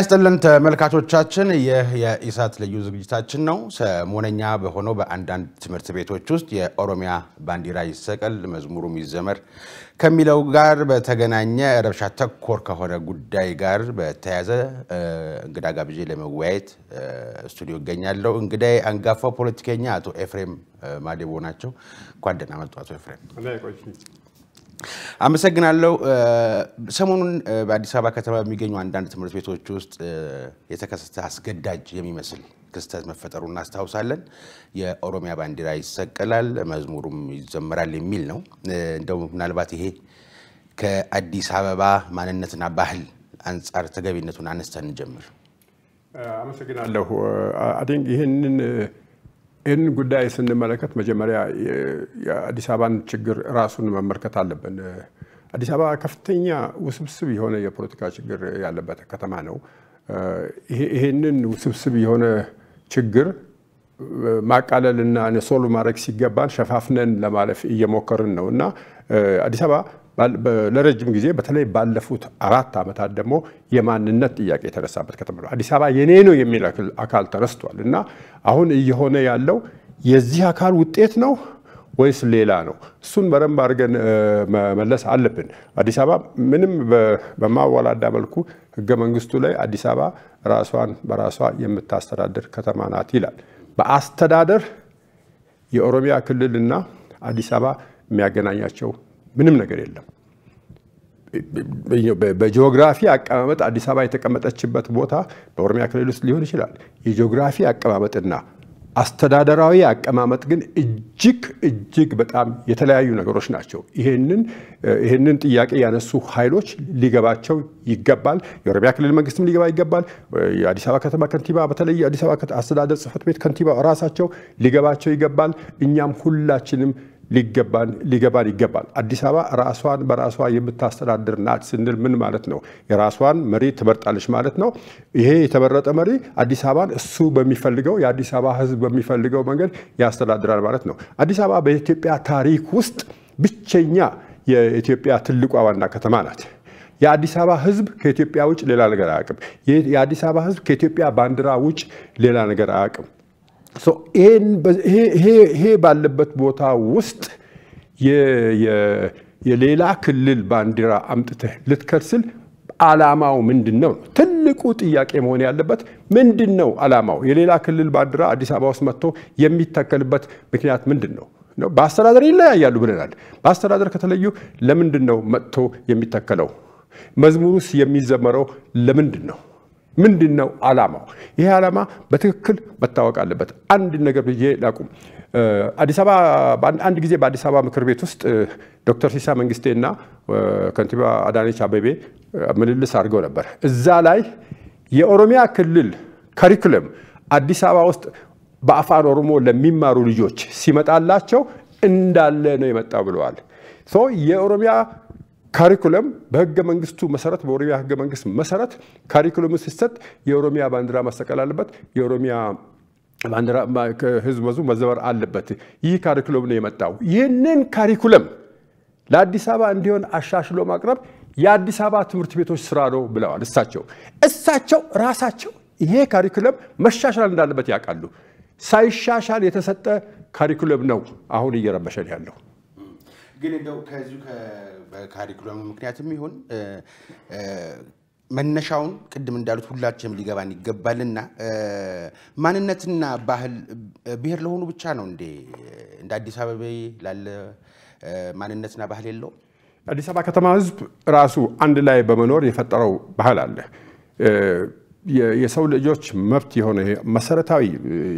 ጤና ተመልካቾቻችን፣ ይህ የኢሳት ልዩ ዝግጅታችን ነው። ሰሞነኛ በሆነው በአንዳንድ ትምህርት ቤቶች ውስጥ የኦሮሚያ ባንዲራ ይሰቀል መዝሙሩም ይዘመር ከሚለው ጋር በተገናኘ ረብሻ ተኮር ከሆነ ጉዳይ ጋር በተያያዘ እንግዳ ጋብዤ ለመወያየት ስቱዲዮ እገኛለሁ። እንግዳዬ አንጋፋው ፖለቲከኛ አቶ ኤፍሬም ማዴቦ ናቸው። እንኳን ደህና መጡ አቶ ኤፍሬም። አመሰግናለሁ። ሰሞኑን በአዲስ አበባ ከተማ በሚገኙ አንዳንድ ትምህርት ቤቶች ውስጥ የተከሰተ አስገዳጅ የሚመስል ክስተት መፈጠሩ እናስታውሳለን። የኦሮሚያ ባንዲራ ይሰቀላል፣ መዝሙሩም ይዘመራል የሚል ነው። እንደው ምናልባት ይሄ ከአዲስ አበባ ማንነትና ባህል አንጻር ተገቢነቱን አነስተን እንጀምር። አመሰግናለሁ። አይ ይህንን ይህንን ጉዳይ ስንመለከት መጀመሪያ የአዲስ አበባን ችግር ራሱን መመልከት አለብን። አዲስ አበባ ከፍተኛ ውስብስብ የሆነ የፖለቲካ ችግር ያለበት ከተማ ነው። ይህንን ውስብስብ የሆነ ችግር ማቃለልና ሶልቭ ማድረግ ሲገባን ሸፋፍነን ለማለፍ እየሞከርን ነው እና አዲስ አበባ ለረጅም ጊዜ በተለይ ባለፉት አራት ዓመታት ደግሞ የማንነት ጥያቄ የተነሳበት ከተማ ነው። አዲስ አበባ የኔ ነው የሚል አካል ተነስቷል እና አሁን እየሆነ ያለው የዚህ አካል ውጤት ነው ወይስ ሌላ ነው? እሱን በደንብ አድርገን መመለስ አለብን። አዲስ አበባ ምንም በማወላዳ መልኩ ህገ መንግስቱ ላይ አዲስ አበባ ራሷን በራሷ የምታስተዳድር ከተማ ናት ይላል። በአስተዳደር የኦሮሚያ ክልልና አዲስ አበባ የሚያገናኛቸው ምንም ነገር የለም። በጂኦግራፊ አቀማመጥ አዲስ አበባ የተቀመጠችበት ቦታ በኦሮሚያ ክልል ውስጥ ሊሆን ይችላል። የጂኦግራፊ አቀማመጥና አስተዳደራዊ አቀማመጥ ግን እጅግ እጅግ በጣም የተለያዩ ነገሮች ናቸው። ይህንን ጥያቄ ያነሱ ኃይሎች ሊገባቸው ይገባል። የኦሮሚያ ክልል መንግስትም ሊገባ ይገባል። የአዲስ አበባ ከተማ ከንቲባ፣ በተለይ የአዲስ አበባ አስተዳደር ጽህፈት ቤት ከንቲባ ራሳቸው ሊገባቸው ይገባል። እኛም ሁላችንም ሊገባን ይገባል። አዲስ አበባ ራሷን በራሷ የምታስተዳድር ናት ስንል ምን ማለት ነው? የራሷን መሪ ትመርጣለች ማለት ነው። ይሄ የተመረጠ መሪ አዲስ አበባን እሱ በሚፈልገው የአዲስ አበባ ሕዝብ በሚፈልገው መንገድ ያስተዳድራል ማለት ነው። አዲስ አበባ በኢትዮጵያ ታሪክ ውስጥ ብቸኛ የኢትዮጵያ ትልቋ ዋና ከተማ ናት። የአዲስ አበባ ህዝብ ከኢትዮጵያ ውጭ ሌላ ነገር አያውቅም። የአዲስ አበባ ህዝብ ከኢትዮጵያ ባንዲራ ውጭ ሌላ ነገር አያውቅም። ይሄ ባለበት ቦታ ውስጥ የሌላ ክልል ባንዲራ አምጥተህ ልትከስል አላማው ምንድን ነው? ትልቁ ጥያቄ መሆን ያለበት ምንድን ነው አላማው? የሌላ ክልል ባንዲራ አዲስ አበባ ውስጥ መጥቶ የሚተከልበት ምክንያት ምንድን ነው? በአስተዳደር ይለያያሉ ብለናል። በአስተዳደር ከተለዩ ለምንድን ነው መጥቶ የሚተከለው? መዝሙሩስ የሚዘመረው ለምንድን ነው? ምንድን ነው አላማው? ይሄ አላማ በትክክል መታወቅ አለበት። አንድ ነገር ብዬ ላቁም። አዲስ አበባ አንድ ጊዜ በአዲስ አበባ ምክር ቤት ውስጥ ዶክተር ሲሳ መንግስቴ መንግስቴና ከንቲባ አዳነች አበቤ ምልልስ አድርገው ነበር። እዛ ላይ የኦሮሚያ ክልል ከሪኩለም አዲስ አበባ ውስጥ በአፋን ኦሮሞ ለሚማሩ ልጆች ሲመጣላቸው እንዳለ ነው የመጣው ብለዋል። የኦሮሚያ ካሪኩለም በህገ መንግስቱ መሰረት በኦሮሚያ ህገ መንግስት መሰረት ካሪኩለም ሲሰጥ የኦሮሚያ ባንዲራ መሰቀል አለበት። የኦሮሚያ ባንዲራ ህዝብ ወዙ መዘበር አለበት። ይህ ካሪኩለም ነው የመጣው። ይህንን ካሪኩለም ለአዲስ አበባ እንዲሆን አሻሽሎ ማቅረብ የአዲስ አበባ ትምህርት ቤቶች ስራ ነው ብለዋል እሳቸው እሳቸው ራሳቸው ይሄ ካሪኩለም መሻሻል እንዳለበት ያውቃሉ። ሳይሻሻል የተሰጠ ካሪኩለም ነው አሁን እየረበሸን ያለው። ግን እንደው ከዚሁ ከካሪኩለሙ ምክንያትም ይሁን መነሻውን ቅድም እንዳሉት ሁላችንም ሊገባን ይገባልና ማንነትና ባህል ብሔር ለሆኑ ብቻ ነው እንዴ? እንደ አዲስ አበባ ላለ ማንነትና ባህል የለውም? አዲስ አበባ ከተማ ህዝብ ራሱ አንድ ላይ በመኖር የፈጠረው ባህል አለ። የሰው ልጆች መብት የሆነ መሰረታዊ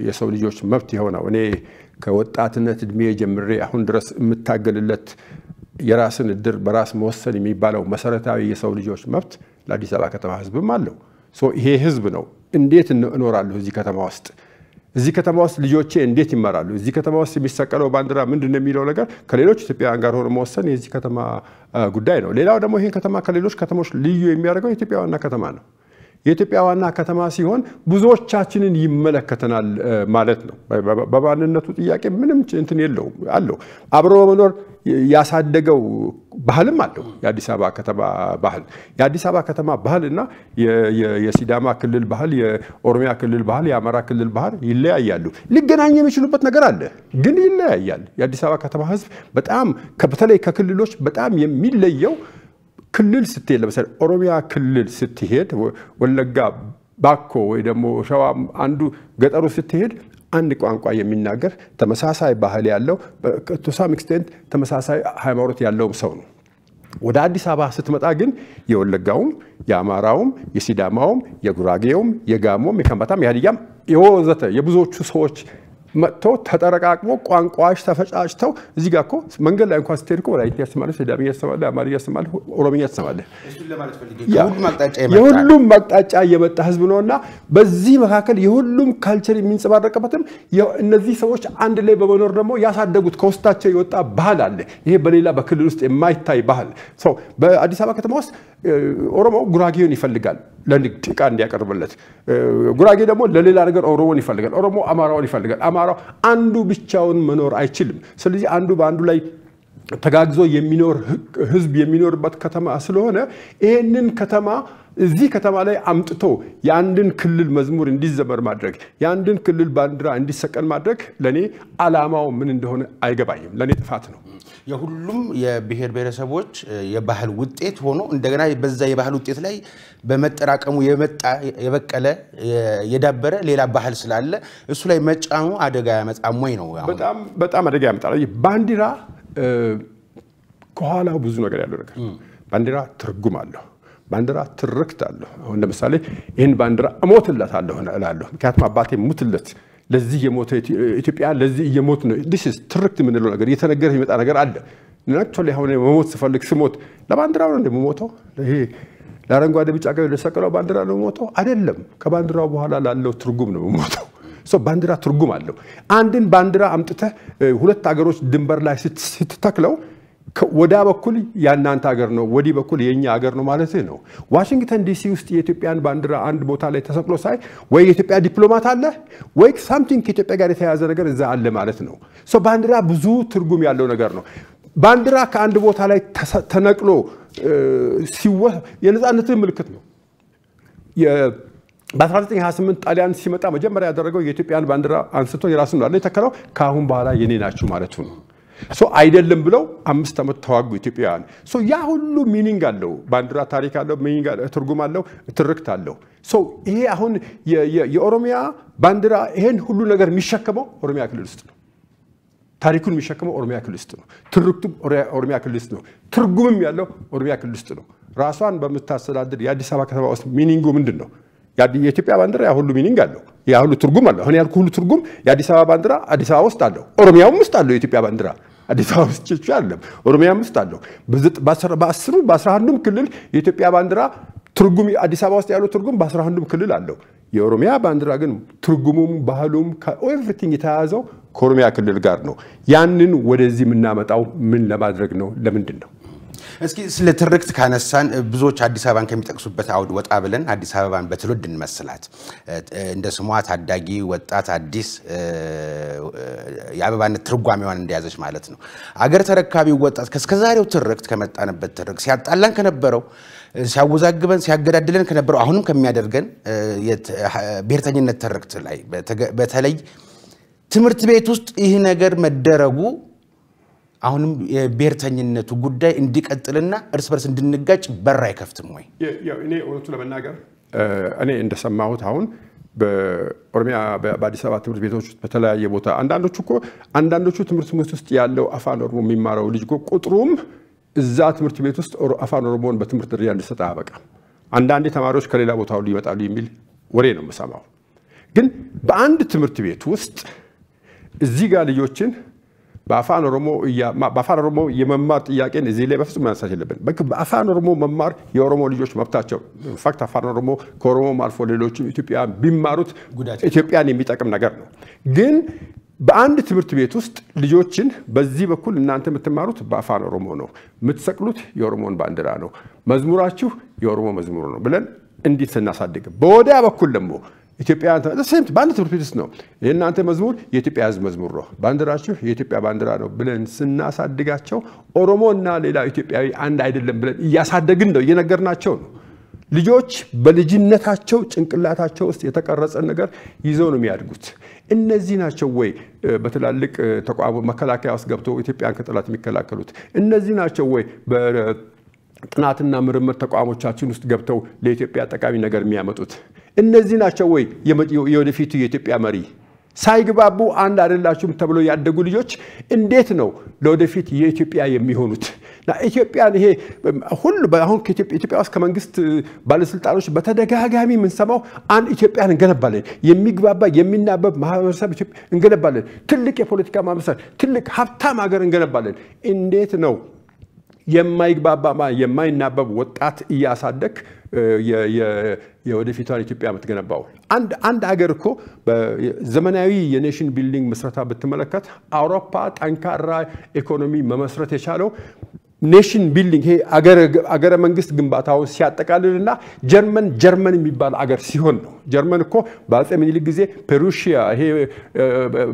የሰው ልጆች መብት የሆነው እኔ ከወጣትነት እድሜ ጀምሬ አሁን ድረስ የምታገልለት የራስን እድር በራስ መወሰን የሚባለው መሰረታዊ የሰው ልጆች መብት ለአዲስ አበባ ከተማ ህዝብም አለው። ይሄ ህዝብ ነው። እንዴት እኖራለሁ እዚህ ከተማ ውስጥ? እዚህ ከተማ ውስጥ ልጆቼ እንዴት ይመራሉ? እዚህ ከተማ ውስጥ የሚሰቀለው ባንዲራ ምንድን ነው የሚለው ነገር ከሌሎች ኢትዮጵያውያን ጋር ሆኖ መወሰን የዚህ ከተማ ጉዳይ ነው። ሌላው ደግሞ ይህን ከተማ ከሌሎች ከተሞች ልዩ የሚያደርገው የኢትዮጵያ ዋና ከተማ ነው። የኢትዮጵያ ዋና ከተማ ሲሆን ብዙዎቻችንን ይመለከተናል ማለት ነው። በማንነቱ ጥያቄ ምንም እንትን የለውም አለው። አብሮ በመኖር ያሳደገው ባህልም አለው። የአዲስ አበባ ከተማ ባህል የአዲስ አበባ ከተማ ባህል እና የሲዳማ ክልል ባህል፣ የኦሮሚያ ክልል ባህል፣ የአማራ ክልል ባህል ይለያያሉ። ሊገናኝ የሚችሉበት ነገር አለ፣ ግን ይለያያል። የአዲስ አበባ ከተማ ህዝብ በጣም በተለይ ከክልሎች በጣም የሚለየው ክልል ስትሄድ ለምሳሌ ኦሮሚያ ክልል ስትሄድ ወለጋ ባኮ ወይ ደግሞ ሸዋ አንዱ ገጠሩ ስትሄድ አንድ ቋንቋ የሚናገር ተመሳሳይ ባህል ያለው ቱሳም ኤክስቴንት ተመሳሳይ ሃይማኖት ያለውም ሰው ነው። ወደ አዲስ አበባ ስትመጣ ግን የወለጋውም፣ የአማራውም፣ የሲዳማውም፣ የጉራጌውም፣ የጋሞም፣ የከምባታም፣ የሀዲያም የወዘተ የብዙዎቹ ሰዎች መጥቶ ተጠረቃቅሞ ቋንቋዎች ተፈጫጭተው እዚህ ጋር እኮ መንገድ ላይ እንኳ ስትሄድ እኮ ወላይትኛ ትሰማለህ፣ ሲዳምኛ አማርኛ ትሰማለህ፣ ኦሮምኛ ትሰማለህ። የሁሉም አቅጣጫ የመጣ ህዝብ ነው እና በዚህ መካከል የሁሉም ካልቸር የሚንጸባረቅበትም እነዚህ ሰዎች አንድ ላይ በመኖር ደግሞ ያሳደጉት ከውስጣቸው የወጣ ባህል አለ። ይሄ በሌላ በክልል ውስጥ የማይታይ ባህል በአዲስ አበባ ከተማ ውስጥ ኦሮሞ ጉራጌውን ይፈልጋል ለንግድ እቃ እንዲያቀርብለት። ጉራጌ ደግሞ ለሌላ ነገር ኦሮሞን ይፈልጋል። ኦሮሞ አማራውን ይፈልጋል። አማራው አንዱ ብቻውን መኖር አይችልም። ስለዚህ አንዱ በአንዱ ላይ ተጋግዞ የሚኖር ህዝብ የሚኖርበት ከተማ ስለሆነ ይህንን ከተማ እዚህ ከተማ ላይ አምጥቶ የአንድን ክልል መዝሙር እንዲዘመር ማድረግ የአንድን ክልል ባንዲራ እንዲሰቀል ማድረግ ለእኔ አላማው ምን እንደሆነ አይገባኝም። ለእኔ ጥፋት ነው። የሁሉም የብሔር ብሔረሰቦች የባህል ውጤት ሆኖ እንደገና በዛ የባህል ውጤት ላይ በመጠራቀሙ የመጣ የበቀለ የዳበረ ሌላ ባህል ስላለ እሱ ላይ መጫኑ አደጋ ያመጣም ወይ ነው? በጣም አደጋ ያመጣል። ባንዲራ ከኋላው ብዙ ነገር ያለው ነገር ባንዲራ ትርጉም አለው። ባንዲራ ትርክት አለሁ። አሁን ለምሳሌ ይህን ባንዲራ እሞትለት አለሁ እላለሁ። ምክንያቱም አባቴ ሙትለት ለዚህ የሞተ ኢትዮጵያ ለዚህ እየሞት ነው። ዲስ ኢዝ ትርክት የምንለው ነገር እየተነገረ የሚመጣ ነገር አለ። ላይ አሁን መሞት ስፈልግ ስሞት ለባንዲራው ነው እንደምሞተው ይሄ ለአረንጓዴ ቢጫ ቀይ ለሰቀለው ባንዲራ ነው ሞተው አይደለም። ከባንዲራው በኋላ ላለው ትርጉም ነው ሞተው። ሰው ባንዲራ ትርጉም አለው። አንድን ባንዲራ አምጥተህ ሁለት ሀገሮች ድንበር ላይ ስትተክለው ወዳ በኩል ያናንተ ሀገር ነው፣ ወዲህ በኩል የእኛ ሀገር ነው ማለት ነው። ዋሽንግተን ዲሲ ውስጥ የኢትዮጵያን ባንዲራ አንድ ቦታ ላይ ተሰቅሎ ሳይ ወይ የኢትዮጵያ ዲፕሎማት አለ ወይ ሳምቲንግ ከኢትዮጵያ ጋር የተያያዘ ነገር እዛ አለ ማለት ነው። ባንዲራ ብዙ ትርጉም ያለው ነገር ነው። ባንዲራ ከአንድ ቦታ ላይ ተነቅሎ ሲወ የነፃነትን ምልክት ነው። በ1928 ጣሊያን ሲመጣ መጀመሪያ ያደረገው የኢትዮጵያን ባንዲራ አንስቶ ነው አለ የተከለው ከአሁን በኋላ የኔ ናችሁ ማለቱ ነው። አይደለም ብለው አምስት ዓመት ተዋጉ ኢትዮጵያውያን። ሶ ያ ሁሉ ሚኒንግ አለው፣ ባንዲራ ታሪክ አለው፣ ሚኒንግ አለው፣ ትርጉም አለው፣ ትርክት አለው። ይሄ አሁን የኦሮሚያ ባንዲራ ይሄን ሁሉ ነገር የሚሸከመው ኦሮሚያ ክልል ውስጥ ነው። ታሪኩን የሚሸከመው ኦሮሚያ ክልል ውስጥ ነው። ትርክቱም ኦሮሚያ ክልል ውስጥ ነው። ትርጉምም ያለው ኦሮሚያ ክልል ውስጥ ነው። ራሷን በምታስተዳድር የአዲስ አበባ ከተማ ውስጥ ሚኒንጉ ምንድን ነው? የኢትዮጵያ ባንዲራ ያ ሁሉ ሚኒንግ አለው፣ ያ ሁሉ ትርጉም አለው። አሁን ያልኩ ሁሉ ትርጉም የአዲስ አበባ ባንዲራ አዲስ አበባ ውስጥ አለው፣ ኦሮሚያውም ውስጥ አለው። የኢትዮጵያ ባንዲራ አዲስ አበባ ውስጥ ብቻ አይደለም፣ ኦሮሚያም ውስጥ አለው። በአስሩ በአስራ አንዱም ክልል የኢትዮጵያ ባንዲራ ትርጉም አዲስ አበባ ውስጥ ያለው ትርጉም በአስራ አንዱም ክልል አለው። የኦሮሚያ ባንዲራ ግን ትርጉሙም ባህሉም ኤቭሪቲንግ የተያያዘው ከኦሮሚያ ክልል ጋር ነው። ያንን ወደዚህ የምናመጣው ምን ለማድረግ ነው? ለምንድን ነው? እስኪ ስለ ትርክት ካነሳን ብዙዎች አዲስ አበባን ከሚጠቅሱበት አውድ ወጣ ብለን አዲስ አበባን በትውልድ እንመስላት። እንደ ስሟ ታዳጊ፣ ወጣት፣ አዲስ የአበባነት ትርጓሜዋን እንደያዘች ማለት ነው። አገር ተረካቢው ወጣት ከስከዛሬው ትርክት ከመጣንበት ትርክት ሲያጣላን ከነበረው ሲያወዛግበን ሲያገዳድለን ከነበረው አሁንም ከሚያደርገን ብሔርተኝነት ትርክት ላይ በተለይ ትምህርት ቤት ውስጥ ይህ ነገር መደረጉ አሁንም የብሔርተኝነቱ ጉዳይ እንዲቀጥልና እርስ በርስ እንድንጋጭ በር አይከፍትም ወይ? እኔ እውነቱ ለመናገር እኔ እንደሰማሁት አሁን በኦሮሚያ በአዲስ አበባ ትምህርት ቤቶች ውስጥ በተለያየ ቦታ አንዳንዶቹ እኮ አንዳንዶቹ ትምህርት ቤት ውስጥ ያለው አፋን ኦሮሞ የሚማረው ልጅ እኮ ቁጥሩም እዛ ትምህርት ቤት ውስጥ አፋን ኦሮሞን በትምህርት ደረጃ እንዲሰጥ አያበቃም። አንዳንዴ ተማሪዎች ከሌላ ቦታ ሁሉ ይመጣሉ የሚል ወሬ ነው የምሰማው። ግን በአንድ ትምህርት ቤት ውስጥ እዚህ ጋር ልጆችን በአፋን ኦሮሞ በአፋን ኦሮሞ የመማር ጥያቄን እዚህ ላይ በፍጹም ማንሳት የለብን። በአፋን ኦሮሞ መማር የኦሮሞ ልጆች መብታቸው። ኢንፋክት አፋን ኦሮሞ ከኦሮሞ አልፎ ሌሎችም ኢትዮጵያ ቢማሩት ኢትዮጵያን የሚጠቅም ነገር ነው። ግን በአንድ ትምህርት ቤት ውስጥ ልጆችን በዚህ በኩል እናንተ የምትማሩት በአፋን ኦሮሞ ነው፣ የምትሰቅሉት የኦሮሞን ባንዲራ ነው፣ መዝሙራችሁ የኦሮሞ መዝሙር ነው ብለን እንዲት ስናሳድግ በወዲያ በኩል ደግሞ ኢትዮጵያ በአንድ ትምህርት ቤት ነው። የእናንተ መዝሙር የኢትዮጵያ ህዝብ መዝሙር ነው፣ ባንዲራችሁ የኢትዮጵያ ባንዲራ ነው ብለን ስናሳድጋቸው እና ሌላ ኢትዮጵያዊ አንድ አይደለም ብለን እያሳደግን ነው፣ እየነገርናቸው ነው። ልጆች በልጅነታቸው ጭንቅላታቸው ውስጥ የተቀረጸ ነገር ይዘው ነው የሚያድጉት። እነዚህ ናቸው ወይ በትላልቅ ተቋሙ መከላከያ ውስጥ ገብቶ ኢትዮጵያን ከጠላት የሚከላከሉት? እነዚህ ናቸው ወይ ጥናትና ምርምር ተቋሞቻችን ውስጥ ገብተው ለኢትዮጵያ ጠቃሚ ነገር የሚያመጡት? እነዚህ ናቸው ወይ የወደፊቱ የኢትዮጵያ መሪ? ሳይግባቡ አንድ አይደላችሁም ተብሎ ያደጉ ልጆች እንዴት ነው ለወደፊት የኢትዮጵያ የሚሆኑት? ኢትዮጵያን ይሄ ሁሉ አሁን ኢትዮጵያ ውስጥ ከመንግስት ባለስልጣኖች በተደጋጋሚ የምንሰማው አንድ ኢትዮጵያን እንገነባለን፣ የሚግባባ የሚናበብ ማህበረሰብ እንገነባለን፣ ትልቅ የፖለቲካ ማህበረሰብ፣ ትልቅ ሀብታም ሀገር እንገነባለን። እንዴት ነው የማይግባባ የማይናበብ ወጣት እያሳደግ የወደፊቷን ኢትዮጵያ የምትገነባው አንድ አንድ አገር እኮ ዘመናዊ የኔሽን ቢልዲንግ ምስረታ ብትመለከት አውሮፓ ጠንካራ ኢኮኖሚ መመስረት የቻለው ኔሽን ቢልዲንግ ይሄ አገረ መንግስት ግንባታውን ሲያጠቃልልና ጀርመን ጀርመን የሚባል አገር ሲሆን ነው። ጀርመን እኮ በአጼ ምኒልክ ጊዜ ፔሩሺያ፣ ይሄ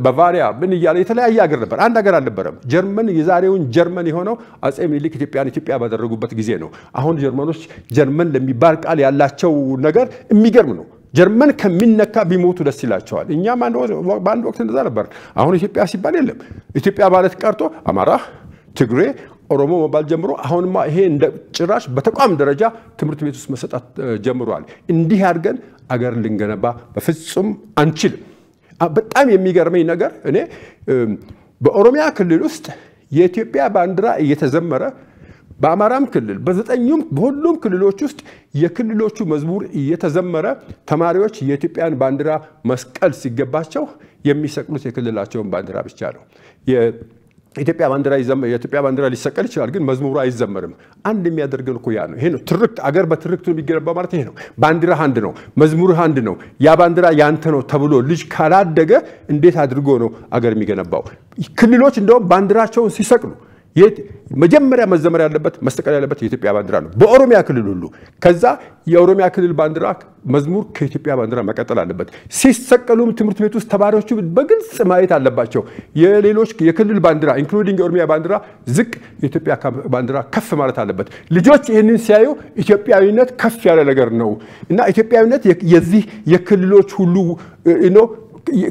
በቫሪያ ምን እያለ የተለያየ አገር ነበር፣ አንድ አገር አልነበረም። ጀርመን የዛሬውን ጀርመን የሆነው አጼ ምኒልክ ኢትዮጵያን ኢትዮጵያ ባደረጉበት ጊዜ ነው። አሁን ጀርመኖች ጀርመን ለሚባል ቃል ያላቸው ነገር የሚገርም ነው። ጀርመን ከሚነካ ቢሞቱ ደስ ይላቸዋል። እኛም በአንድ ወቅት እንደዛ ነበር። አሁን ኢትዮጵያ ሲባል የለም። ኢትዮጵያ ማለት ቀርቶ አማራ፣ ትግሬ ኦሮሞ መባል ጀምሮ አሁንማ ይሄ ጭራሽ በተቋም ደረጃ ትምህርት ቤት ውስጥ መሰጣት ጀምሯል። እንዲህ አድርገን አገር ልንገነባ በፍጹም አንችልም። በጣም የሚገርመኝ ነገር እኔ በኦሮሚያ ክልል ውስጥ የኢትዮጵያ ባንዲራ እየተዘመረ በአማራም ክልል በዘጠኙም በሁሉም ክልሎች ውስጥ የክልሎቹ መዝሙር እየተዘመረ ተማሪዎች የኢትዮጵያን ባንዲራ መስቀል ሲገባቸው የሚሰቅሉት የክልላቸውን ባንዲራ ብቻ ነው። ኢትዮጵያ ባንዲራ የኢትዮጵያ ባንዲራ ሊሰቀል ይችላል፣ ግን መዝሙሩ አይዘመርም። አንድ የሚያደርገን እኮ ያ ነው። ይሄ ነው ትርክት። አገር በትርክቱ የሚገነባ ማለት ይሄ ነው። ባንዲራ አንድ ነው፣ መዝሙር አንድ ነው፣ ያ ባንዲራ ያንተ ነው ተብሎ ልጅ ካላደገ እንዴት አድርጎ ነው አገር የሚገነባው? ክልሎች እንደውም ባንዲራቸውን ሲሰቅሉ መጀመሪያ መዘመር ያለበት መሰቀል ያለበት የኢትዮጵያ ባንዲራ ነው፣ በኦሮሚያ ክልል ሁሉ። ከዛ የኦሮሚያ ክልል ባንዲራ መዝሙር ከኢትዮጵያ ባንዲራ መቀጠል አለበት። ሲሰቀሉም ትምህርት ቤት ውስጥ ተማሪዎቹ በግልጽ ማየት አለባቸው። የሌሎች የክልል ባንዲራ ኢንክሉዲንግ የኦሮሚያ ባንዲራ ዝቅ፣ የኢትዮጵያ ባንዲራ ከፍ ማለት አለበት። ልጆች ይህንን ሲያዩ ኢትዮጵያዊነት ከፍ ያለ ነገር ነው እና ኢትዮጵያዊነት የዚህ የክልሎች ሁሉ ነው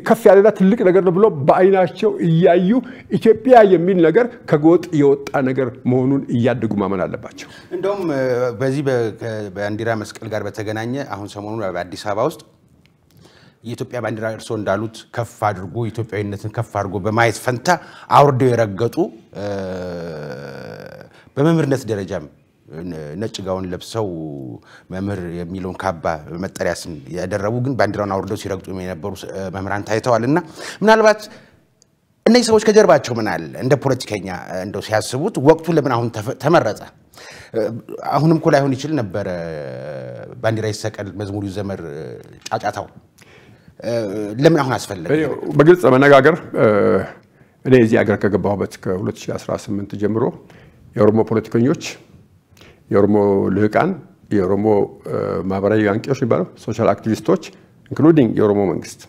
ከፍ ያለና ትልቅ ነገር ነው ብሎ በአይናቸው እያዩ ኢትዮጵያ የሚል ነገር ከጎጥ የወጣ ነገር መሆኑን እያደጉ ማመን አለባቸው። እንደውም በዚህ በባንዲራ መስቀል ጋር በተገናኘ አሁን ሰሞኑን በአዲስ አበባ ውስጥ የኢትዮጵያ ባንዲራ እርስዎ እንዳሉት ከፍ አድርጎ ኢትዮጵያዊነትን ከፍ አድርጎ በማየት ፈንታ አውርደው የረገጡ በመምህርነት ደረጃም ነጭ ጋውን ለብሰው መምህር የሚለውን ካባ መጠሪያ ስም ያደረቡ ግን ባንዲራውን አውርደው ሲረግጡ የነበሩ መምህራን ታይተዋል። እና ምናልባት እነዚህ ሰዎች ከጀርባቸው ምን አለ እንደ ፖለቲከኛ እንደው ሲያስቡት ወቅቱ ለምን አሁን ተመረጠ? አሁንም እኮ ላይሆን ይችል ነበረ። ባንዲራ ይሰቀል፣ መዝሙር ይዘመር፣ ጫጫታው ለምን አሁን አስፈለገ? በግልጽ መነጋገር እኔ እዚህ ሀገር ከገባሁበት ከ2018 ጀምሮ የኦሮሞ ፖለቲከኞች የኦሮሞ ልህቃን የኦሮሞ ማህበራዊ አንቂዎች የሚባለው ሶሻል አክቲቪስቶች ኢንክሉዲንግ የኦሮሞ መንግስት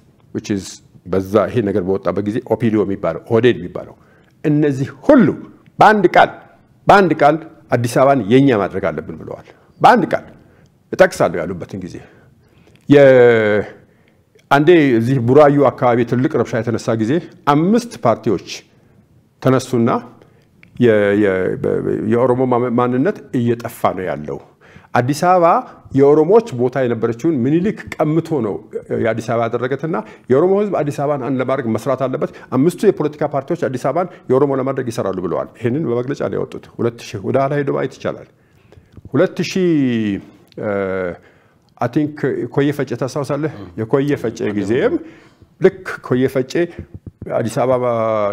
በዛ ይሄ ነገር በወጣበት ጊዜ ኦፒዲዮ የሚባለው ኦህዴድ የሚባለው እነዚህ ሁሉ በአንድ ቃል በአንድ ቃል አዲስ አበባን የኛ ማድረግ አለብን ብለዋል። በአንድ ቃል እጠቅሳለሁ ያሉበትን ጊዜ አንዴ እዚህ ቡራዩ አካባቢ ትልቅ ረብሻ የተነሳ ጊዜ አምስት ፓርቲዎች ተነሱና የኦሮሞ ማንነት እየጠፋ ነው ያለው። አዲስ አበባ የኦሮሞዎች ቦታ የነበረችውን ምኒልክ ቀምቶ ነው የአዲስ አበባ ያደረገትና የኦሮሞ ህዝብ አዲስ አበባን አንድ ለማድረግ መስራት አለበት። አምስቱ የፖለቲካ ፓርቲዎች አዲስ አበባን የኦሮሞ ለማድረግ ይሰራሉ ብለዋል። ይህንን በመግለጫ ነው ያወጡት። ወደ ኋላ ሄዶ ማየት ይቻላል። ሁለት ሺህ አይ ቲንክ ኮየ ፈጬ ታስታውሳለህ? የኮየ ፈጬ ጊዜም ልክ ኮየ ፈጬ የአዲስ አበባ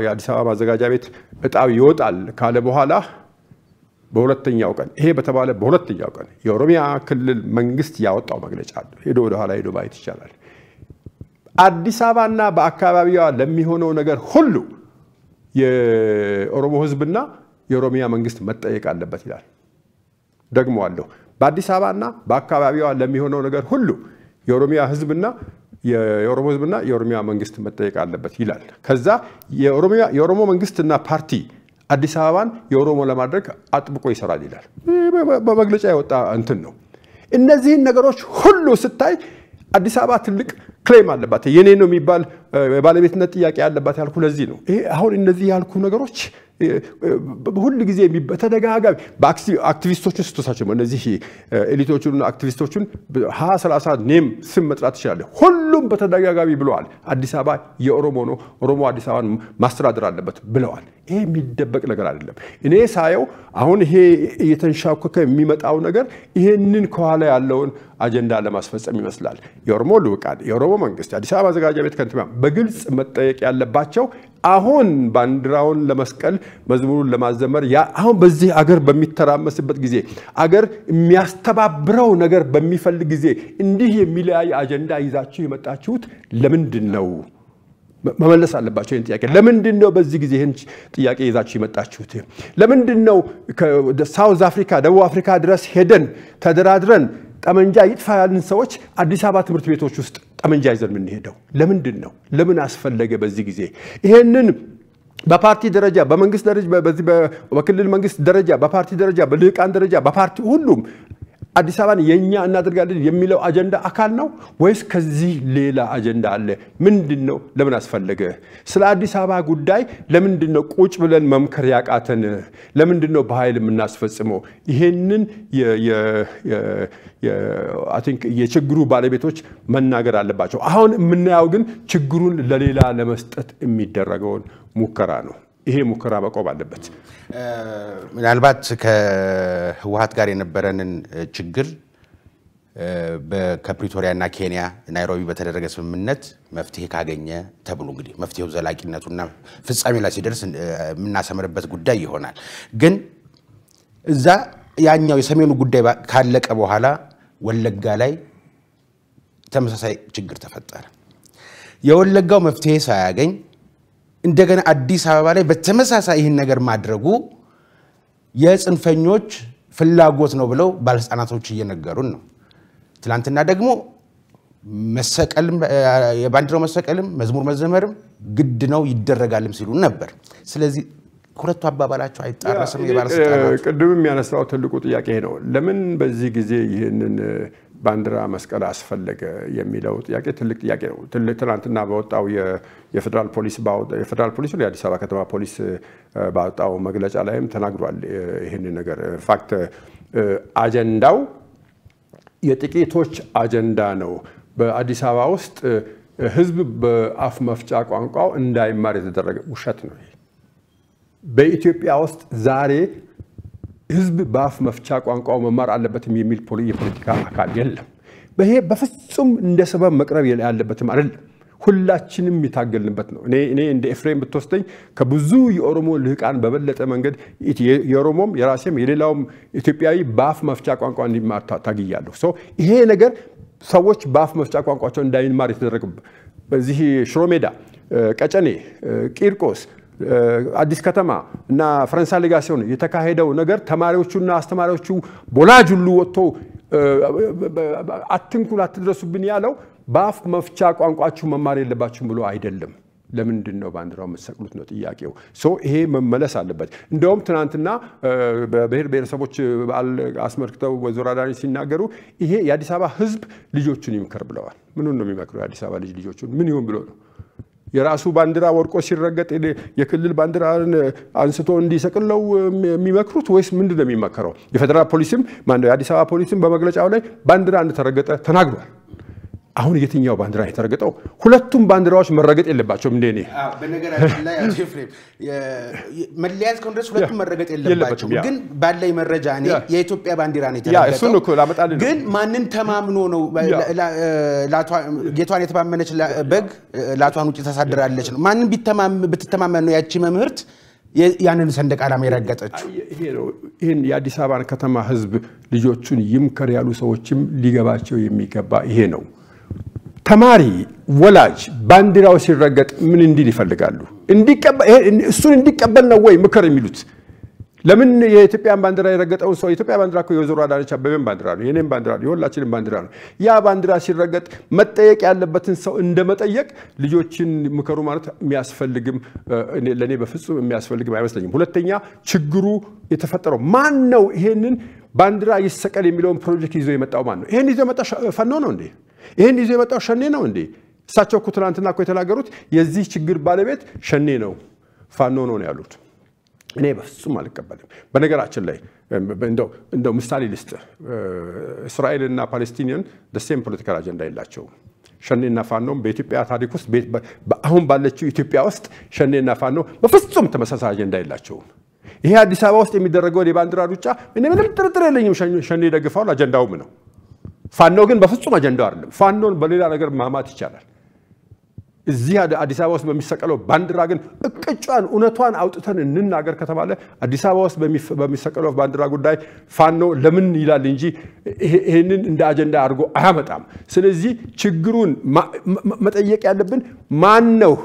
የአዲስ አበባ ማዘጋጃ ቤት እጣው ይወጣል ካለ በኋላ በሁለተኛው ቀን ይሄ በተባለ በሁለተኛው ቀን የኦሮሚያ ክልል መንግስት ያወጣው መግለጫ አለ። ሄዶ ወደኋላ ሄዶ ማየት ይቻላል። አዲስ አበባና በአካባቢዋ ለሚሆነው ነገር ሁሉ የኦሮሞ ህዝብና የኦሮሚያ መንግስት መጠየቅ አለበት ይላል። ደግሞ አለሁ በአዲስ አበባና በአካባቢዋ ለሚሆነው ነገር ሁሉ የኦሮሚያ ህዝብና የኦሮሞ ህዝብና የኦሮሚያ መንግስት መጠየቅ አለበት ይላል። ከዛ የኦሮሞ መንግስትና ፓርቲ አዲስ አበባን የኦሮሞ ለማድረግ አጥብቆ ይሰራል ይላል። በመግለጫ የወጣ እንትን ነው። እነዚህን ነገሮች ሁሉ ስታይ አዲስ አበባ ትልቅ ክሌም አለባት፣ የኔ ነው የሚባል የባለቤትነት ጥያቄ አለባት ያልኩ ለዚህ ነው። ይሄ አሁን እነዚህ ያልኩ ነገሮች ሁሉ ጊዜ በተደጋጋሚ አክቲቪስቶችን ስትወሳቸው እነዚህ ኤሊቶቹን አክቲቪስቶቹን ሀያ ሰላሳ ኔም ስም መጥራት ትችላለ። ሁሉም በተደጋጋሚ ብለዋል። አዲስ አበባ የኦሮሞ ነው፣ ኦሮሞ አዲስ አበባን ማስተዳደር አለበት ብለዋል። ይሄ የሚደበቅ ነገር አይደለም። እኔ ሳየው አሁን ይሄ እየተንሻኮከ የሚመጣው ነገር ይሄንን ከኋላ ያለውን አጀንዳ ለማስፈጸም ይመስላል። የኦሮሞ ልውቃን፣ የኦሮሞ መንግስት፣ የአዲስ አበባ አዘጋጃ ቤት ከንቲባ በግልጽ መጠየቅ ያለባቸው አሁን ባንዲራውን ለመስቀል መዝሙሩን ለማዘመር አሁን በዚህ አገር በሚተራመስበት ጊዜ አገር የሚያስተባብረው ነገር በሚፈልግ ጊዜ እንዲህ የሚለያይ አጀንዳ ይዛችሁ የመጣችሁት ለምንድን ነው? መመለስ አለባቸው። ይህን ጥያቄ ለምንድን ነው በዚህ ጊዜ ይህን ጥያቄ ይዛችሁ የመጣችሁት? ለምንድን ነው ሳውዝ አፍሪካ፣ ደቡብ አፍሪካ ድረስ ሄደን ተደራድረን ጠመንጃ ይጥፋ ያልን ሰዎች አዲስ አበባ ትምህርት ቤቶች ውስጥ ጠመንጃ ይዘን የምንሄደው ለምንድን ነው? ለምን አስፈለገ? በዚህ ጊዜ ይሄንን በፓርቲ ደረጃ በመንግስት ደረጃ በዚህ በክልል መንግስት ደረጃ በፓርቲ ደረጃ በልህቃን ደረጃ በፓርቲ ሁሉም አዲስ አበባን የእኛ እናደርጋለን የሚለው አጀንዳ አካል ነው ወይስ ከዚህ ሌላ አጀንዳ አለ? ምንድን ነው? ለምን አስፈለገ? ስለ አዲስ አበባ ጉዳይ ለምንድን ነው ቁጭ ብለን መምከር ያቃተን? ለምንድን ነው በኃይል የምናስፈጽመው? ይሄንን የችግሩ ባለቤቶች መናገር አለባቸው። አሁን የምናየው ግን ችግሩን ለሌላ ለመስጠት የሚደረገውን ሙከራ ነው። ይሄ ሙከራ መቆም አለበት። ምናልባት ከህወሀት ጋር የነበረንን ችግር ከፕሪቶሪያና ኬንያ ናይሮቢ በተደረገ ስምምነት መፍትሄ ካገኘ ተብሎ እንግዲህ መፍትሄው ዘላቂነቱና ፍጻሜ ላይ ሲደርስ የምናሰምርበት ጉዳይ ይሆናል። ግን እዛ ያኛው የሰሜኑ ጉዳይ ካለቀ በኋላ ወለጋ ላይ ተመሳሳይ ችግር ተፈጠረ። የወለጋው መፍትሄ ሳያገኝ እንደገና አዲስ አበባ ላይ በተመሳሳይ ይህን ነገር ማድረጉ የጽንፈኞች ፍላጎት ነው ብለው ባለስልጣናቶች እየነገሩን ነው። ትላንትና ደግሞ መሰቀልም የባንዲራው መሰቀልም መዝሙር መዘመርም ግድ ነው ይደረጋልም ሲሉ ነበር። ስለዚህ ሁለቱ አባባላቸው አይጣረስም። ቅድምም ያነሳው ትልቁ ጥያቄ ነው። ለምን በዚህ ጊዜ ይህንን ባንዲራ መስቀል አስፈለገ የሚለው ጥያቄ ትልቅ ጥያቄ ነው። ትናንትና በወጣው የፌዴራል ፖሊስ የፌዴራል ፖሊስ የአዲስ አበባ ከተማ ፖሊስ ባወጣው መግለጫ ላይም ተናግሯል። ይህን ነገር ፋክት አጀንዳው የጥቂቶች አጀንዳ ነው። በአዲስ አበባ ውስጥ ህዝብ በአፍ መፍጫ ቋንቋው እንዳይማር የተደረገ ውሸት ነው። በኢትዮጵያ ውስጥ ዛሬ ህዝብ በአፍ መፍቻ ቋንቋው መማር አለበትም የሚል የፖለቲካ አካል የለም። ይሄ በፍጹም እንደ ሰበብ መቅረብ ያለበትም አይደለም። ሁላችንም የታገልንበት ነው። እኔ እንደ ኤፍሬም ብትወስደኝ ከብዙ የኦሮሞ ልህቃን በበለጠ መንገድ የኦሮሞም የራሴም የሌላውም ኢትዮጵያዊ በአፍ መፍቻ ቋንቋ እንዲማር ታግያለሁ። ይሄ ነገር ሰዎች በአፍ መፍቻ ቋንቋቸው እንዳይማር የተደረገ በዚህ ሽሮሜዳ፣ ቀጨኔ፣ ቂርቆስ አዲስ ከተማ እና ፈረንሳይ ሲሆን የተካሄደው ነገር ተማሪዎቹና አስተማሪዎቹ ቦላጅ ሁሉ ወጥቶ አትንኩል አትድረሱብን ያለው በአፍ መፍቻ ቋንቋችሁ መማር የለባችሁም ብሎ አይደለም። ለምንድን ነው ባንዲራው የምትሰቅሉት? ነው ጥያቄው። ይሄ መመለስ አለበት። እንደውም ትናንትና በብሔር ብሔረሰቦች በዓል አስመልክተው ወይዘሮ ሲናገሩ ይሄ የአዲስ አበባ ሕዝብ ልጆቹን ይምከር ብለዋል። ምኑን ነው የሚመክረው? የአዲስ አበባ ልጅ ልጆቹን ምን ይሆን ብሎ ነው የራሱ ባንዲራ ወድቆ ሲረገጥ የክልል ባንዲራ አንስቶ እንዲሰቅለው የሚመክሩት ወይስ ምንድን ነው የሚመከረው? የፌዴራል ፖሊስም የአዲስ አበባ ፖሊስም በመግለጫው ላይ ባንዲራ እንደተረገጠ ተናግሯል። አሁን የትኛው ባንዲራ የተረገጠው? ሁለቱም ባንዲራዎች መረገጥ የለባቸውም። እንደ እኔ በነገራችን ላይ ድረስ ሁለቱም መረገጥ የለባቸውም። ግን ባለኝ መረጃ እኔ የኢትዮጵያ ባንዲራ ነው የተረገጠው። ግን ማንን ተማምኖ ነው ጌቷን የተማመነች በግ ላቷን ውጭ ተሳድራለች ነው? ማንን ብትተማመን ነው ያቺ መምህርት ያንን ሰንደቅ ዓላማ የረገጠችው ይህን የአዲስ አበባን ከተማ ህዝብ ልጆቹን ይምከር ያሉ ሰዎችም ሊገባቸው የሚገባ ይሄ ነው። ተማሪ ወላጅ ባንዲራው ሲረገጥ ምን እንዲል ይፈልጋሉ? እሱን እንዲቀበል ነው ወይ ምክር የሚሉት? ለምን የኢትዮጵያን ባንዲራ የረገጠውን ሰው የኢትዮጵያ ባንዲራ እኮ የወይዘሮ አዳነች አቤቤን ባንዲራ ነው፣ የኔም ባንዲራ ነው፣ የሁላችንም ባንዲራ ነው። ያ ባንዲራ ሲረገጥ መጠየቅ ያለበትን ሰው እንደ መጠየቅ ልጆችን ምከሩ ማለት የሚያስፈልግም ለእኔ በፍጹም የሚያስፈልግም አይመስለኝም። ሁለተኛ ችግሩ የተፈጠረው ማን ነው? ይሄንን ባንዲራ ይሰቀል የሚለውን ፕሮጀክት ይዞ የመጣው ማን ነው? ይሄን ይዞ የመጣ ፈኖ ነው እንዴ? ይህን ይዞ የመጣው ሸኔ ነው እንዴ? እሳቸው እኮ ትናንትና እኮ የተናገሩት የዚህ ችግር ባለቤት ሸኔ ነው፣ ፋኖ ነው ያሉት። እኔ በፍጹም አልቀበልም። በነገራችን ላይ እንደው ምሳሌ ልስጥ። እስራኤልና ፓሌስቲኒያን ደሴም ፖለቲካል አጀንዳ የላቸውም። ሸኔና ፋኖም በኢትዮጵያ ታሪክ ውስጥ አሁን ባለችው ኢትዮጵያ ውስጥ ሸኔና ፋኖ በፍጹም ተመሳሳይ አጀንዳ የላቸውም። ይሄ አዲስ አበባ ውስጥ የሚደረገውን የባንዲራ ሩጫ እኔ ምንም ጥርጥር የለኝም። ሸኔ ደግፈዋል፣ አጀንዳውም ነው። ፋኖ ግን በፍጹም አጀንዳው አይደለም። ፋኖን በሌላ ነገር ማማት ይቻላል። እዚህ አዲስ አበባ ውስጥ በሚሰቀለው ባንዲራ ግን እቅጫን እውነቷን አውጥተን እንናገር ከተባለ አዲስ አበባ ውስጥ በሚሰቀለው ባንዲራ ጉዳይ ፋኖ ለምን ይላል እንጂ ይህንን እንደ አጀንዳ አድርጎ አያመጣም። ስለዚህ ችግሩን መጠየቅ ያለብን ማን ነው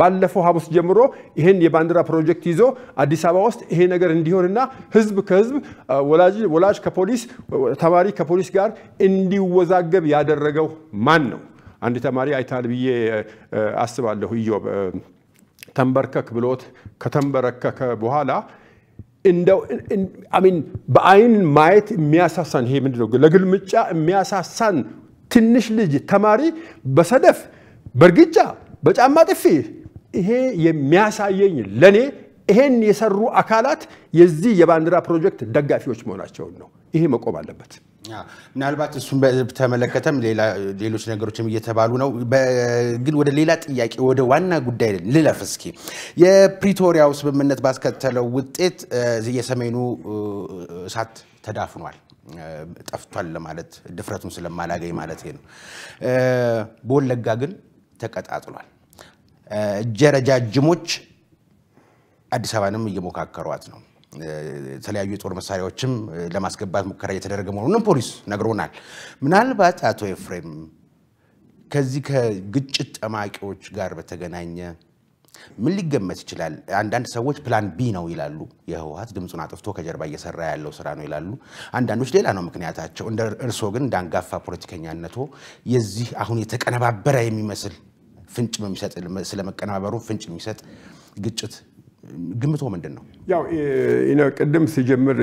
ባለፈው ሀሙስ ጀምሮ ይህን የባንዲራ ፕሮጀክት ይዞ አዲስ አበባ ውስጥ ይሄ ነገር እንዲሆንና ህዝብ ከህዝብ ወላጅ ከፖሊስ ተማሪ ከፖሊስ ጋር እንዲወዛገብ ያደረገው ማን ነው? አንድ ተማሪ አይታል ብዬ አስባለሁ። እዮብ ተንበርከክ ብሎት ከተንበረከከ በኋላ እንደው አሚን በአይን ማየት የሚያሳሳን ይሄ ምንድነው? ለግልምጫ የሚያሳሳን ትንሽ ልጅ ተማሪ በሰደፍ በእርግጫ በጫማ ጥፊ ይሄ የሚያሳየኝ ለእኔ ይሄን የሰሩ አካላት የዚህ የባንዲራ ፕሮጀክት ደጋፊዎች መሆናቸውን ነው። ይሄ መቆም አለበት። ምናልባት እሱን በተመለከተም ሌሎች ነገሮችም እየተባሉ ነው። ግን ወደ ሌላ ጥያቄ ወደ ዋና ጉዳይ ልለፍ እስኪ። የፕሪቶሪያው ስምምነት ባስከተለው ውጤት የሰሜኑ እሳት ተዳፍኗል፣ ጠፍቷል ለማለት ድፍረቱን ስለማላገኝ ማለት ነው። በወለጋ ግን ተቀጣጥሏል። ጀረጃጅሞች አዲስ አበባንም እየሞካከሯት ነው። የተለያዩ የጦር መሳሪያዎችም ለማስገባት ሙከራ እየተደረገ መሆኑንም ፖሊስ ነግሮናል። ምናልባት አቶ ኤፍሬም ከዚህ ከግጭት ጠማቂዎች ጋር በተገናኘ ምን ሊገመት ይችላል? አንዳንድ ሰዎች ፕላን ቢ ነው ይላሉ። የህወሀት ድምፁን አጥፍቶ ከጀርባ እየሰራ ያለው ስራ ነው ይላሉ። አንዳንዶች ሌላ ነው ምክንያታቸው። እንደ እርስዎ ግን እንዳንጋፋ ፖለቲከኛነቶ የዚህ አሁን የተቀነባበረ የሚመስል ፍንጭ የሚሰጥ ስለ መቀነባበሩ ፍንጭ የሚሰጥ ግጭት ግምቶ ምንድን ነው? ያው ቅድም ሲጀምር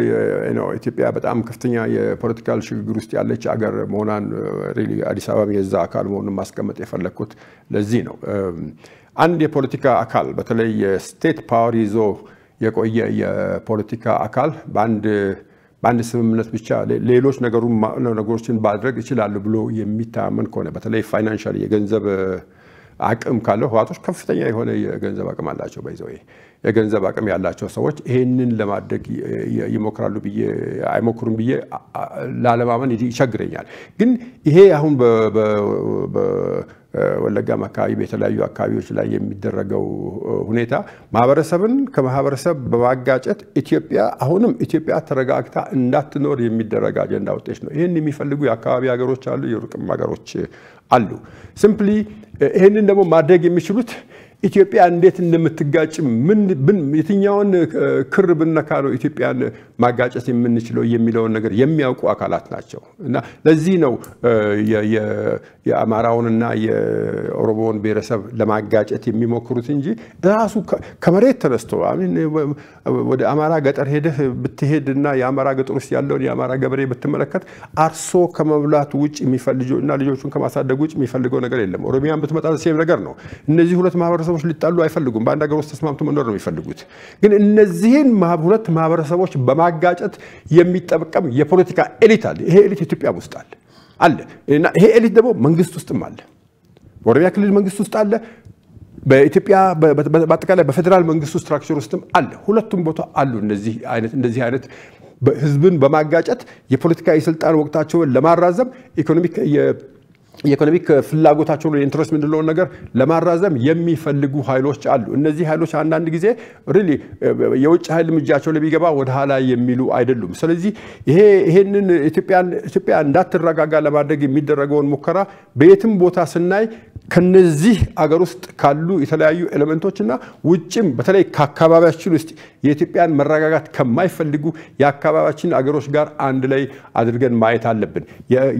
ኢትዮጵያ በጣም ከፍተኛ የፖለቲካል ሽግግር ውስጥ ያለች አገር መሆኗን አዲስ አበባ የዛ አካል መሆኑን ማስቀመጥ የፈለግኩት ለዚህ ነው። አንድ የፖለቲካ አካል በተለይ የስቴት ፓወር ይዞ የቆየ የፖለቲካ አካል በአንድ በአንድ ስምምነት ብቻ ሌሎች ነገሮችን ማድረግ ይችላሉ ብሎ የሚታመን ከሆነ በተለይ ፋይናንሻል የገንዘብ አቅም ካለው ህዋቶች ከፍተኛ የሆነ የገንዘብ አቅም አላቸው። በይዘው የገንዘብ አቅም ያላቸው ሰዎች ይህንን ለማድረግ ይሞክራሉ ብዬ አይሞክሩም ብዬ ላለማመን ይቸግረኛል። ግን ይሄ አሁን ወለጋም አካባቢ በተለያዩ አካባቢዎች ላይ የሚደረገው ሁኔታ ማህበረሰብን ከማህበረሰብ በማጋጨት ኢትዮጵያ አሁንም ኢትዮጵያ ተረጋግታ እንዳትኖር የሚደረግ አጀንዳ ውጤት ነው። ይህን የሚፈልጉ የአካባቢ ሀገሮች አሉ፣ የሩቅም ሀገሮች አሉ። ሲምፕሊ ይህንን ደግሞ ማድረግ የሚችሉት ኢትዮጵያ እንዴት እንደምትጋጭ የትኛውን ክር ብነካ ነው ኢትዮጵያን ማጋጨት የምንችለው የሚለውን ነገር የሚያውቁ አካላት ናቸው እና ለዚህ ነው የአማራውንና የኦሮሞውን ብሔረሰብ ለማጋጨት የሚሞክሩት እንጂ ራሱ ከመሬት ተነስቶ ወደ አማራ ገጠር ሄደህ ብትሄድ እና የአማራ ገጠር ውስጥ ያለውን የአማራ ገበሬ ብትመለከት አርሶ ከመብላት ውጭ እና ልጆቹን ከማሳደግ ውጭ የሚፈልገው ነገር የለም። ኦሮሚያን ብትመጣ ሴም ነገር ነው። እነዚህ ሁለት ማህበረሰብ ማህበረሰቦች ሊጣሉ አይፈልጉም። በአንድ ሀገር ውስጥ ተስማምቶ መኖር ነው የሚፈልጉት። ግን እነዚህን ሁለት ማህበረሰቦች በማጋጨት የሚጠቀም የፖለቲካ ኤሊት አለ። ይሄ ኤሊት ኢትዮጵያ ውስጥ አለ አለ እና ይሄ ኤሊት ደግሞ መንግስት ውስጥም አለ። በኦሮሚያ ክልል መንግስት ውስጥ አለ። በኢትዮጵያ በአጠቃላይ በፌዴራል መንግስቱ ስትራክቸር ውስጥም አለ። ሁለቱም ቦታ አሉ። እነዚህ አይነት እንደዚህ አይነት ህዝብን በማጋጨት የፖለቲካ የስልጣን ወቅታቸውን ለማራዘም ኢኮኖሚክ የኢኮኖሚክ ነው ኢንትረስት ምንድለውን ነገር ለማራዘም የሚፈልጉ ኃይሎች አሉ። እነዚህ ኃይሎች አንዳንድ ጊዜ ሪሊ የውጭ ኃይል ምጃቸው ለሚገባ ወደ ኋላ የሚሉ አይደሉም። ስለዚህ ይሄ ይሄንን ኢትዮጵያ እንዳትረጋጋ ለማድረግ የሚደረገውን ሙከራ በየትም ቦታ ስናይ ከነዚህ አገር ውስጥ ካሉ የተለያዩ ኤሌመንቶች እና ውጭም በተለይ ከአካባቢያችን ውስጥ የኢትዮጵያን መረጋጋት ከማይፈልጉ የአካባቢያችን አገሮች ጋር አንድ ላይ አድርገን ማየት አለብን።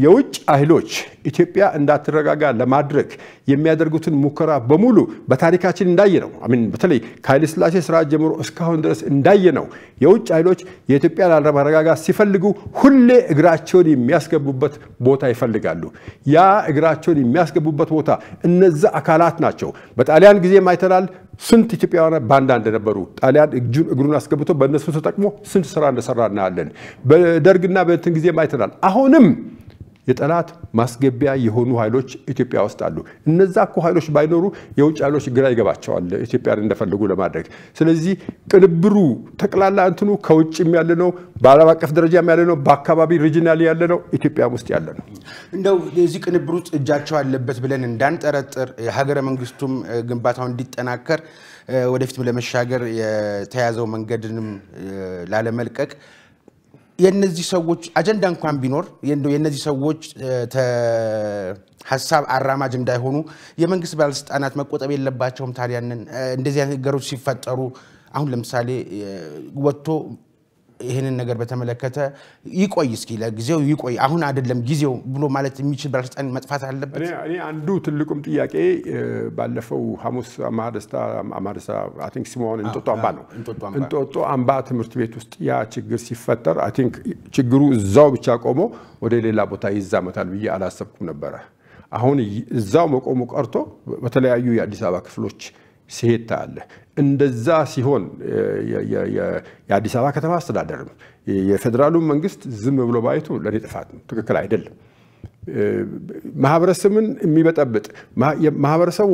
የውጭ ኃይሎች ኢትዮጵያ እንዳትረጋጋ ለማድረግ የሚያደርጉትን ሙከራ በሙሉ በታሪካችን እንዳየ ነው። በተለይ ከኃይለሥላሴ ስርዓት ጀምሮ እስካሁን ድረስ እንዳየ ነው። የውጭ ኃይሎች የኢትዮጵያን አለመረጋጋት ሲፈልጉ ሁሌ እግራቸውን የሚያስገቡበት ቦታ ይፈልጋሉ። ያ እግራቸውን የሚያስገቡበት ቦታ እነዛ አካላት ናቸው። በጣሊያን ጊዜ አይተናል ስንት ኢትዮጵያውያን ባንዳ እንደነበሩ ጣሊያን እጁን እግሩን አስገብቶ በእነሱ ተጠቅሞ ስንት ስራ እንደሰራ እናያለን። በደርግና በእንትን ጊዜ አይተናል። አሁንም የጠላት ማስገቢያ የሆኑ ኃይሎች ኢትዮጵያ ውስጥ አሉ። እነዛ እኮ ኃይሎች ባይኖሩ የውጭ ኃይሎች ግራ ይገባቸዋል ኢትዮጵያን እንደፈልጉ ለማድረግ። ስለዚህ ቅንብሩ ጠቅላላ እንትኑ ከውጭም ያለ ነው፣ በዓለም አቀፍ ደረጃም ያለ ነው፣ በአካባቢ ሪጂናል ያለ ነው፣ ኢትዮጵያም ውስጥ ያለ ነው። እንደው የዚህ ቅንብሩ እጃቸው አለበት ብለን እንዳንጠረጥር የሀገረ መንግስቱም ግንባታው እንዲጠናከር ወደፊትም ለመሻገር የተያዘው መንገድንም ላለመልቀቅ የነዚህ ሰዎች አጀንዳ እንኳን ቢኖር የነዚህ ሰዎች ሀሳብ አራማጅ እንዳይሆኑ የመንግስት ባለስልጣናት መቆጠብ የለባቸውም። ታዲያንን እንደዚህ ነገሮች ሲፈጠሩ አሁን ለምሳሌ ወጥቶ ይህንን ነገር በተመለከተ ይቆይ እስኪ ለጊዜው ይቆይ፣ አሁን አይደለም ጊዜው ብሎ ማለት የሚችል ባለስልጣን መጥፋት አለበት። እኔ አንዱ ትልቁም ጥያቄ ባለፈው ሐሙስ አማረ ደስታ አይ ቲንክ ስሟን እንጦጦ አምባ ነው እንጦጦ አምባ ትምህርት ቤት ውስጥ ያ ችግር ሲፈጠር አይ ቲንክ ችግሩ እዛው ብቻ ቆሞ ወደ ሌላ ቦታ ይዛመታል ብዬ አላሰብኩም ነበረ። አሁን እዛው መቆሙ ቀርቶ በተለያዩ የአዲስ አበባ ክፍሎች ሲሄድ ታያለህ። እንደዛ ሲሆን የአዲስ አበባ ከተማ አስተዳደርም የፌዴራሉ መንግስት ዝም ብሎ ባይቱ ለእኔ ጥፋት ነው፣ ትክክል አይደለም። ማህበረሰብን የሚበጠብጥ ማህበረሰብ